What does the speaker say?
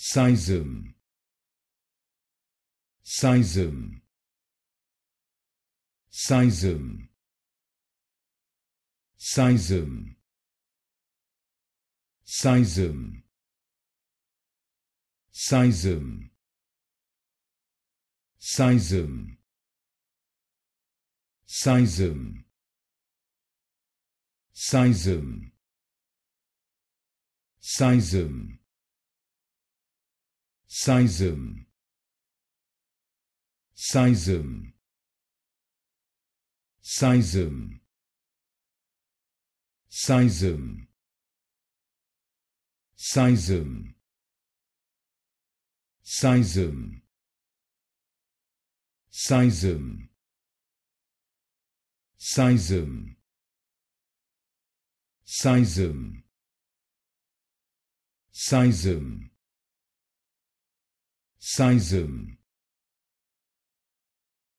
Sizum Sizum Sizum Sizum Sizum Sizum Sizum Sizum Sizum Sizum Sizum Sizum Sizum Sizum Sizum Sizum Sizum Sizum Sizum Sizum Sizum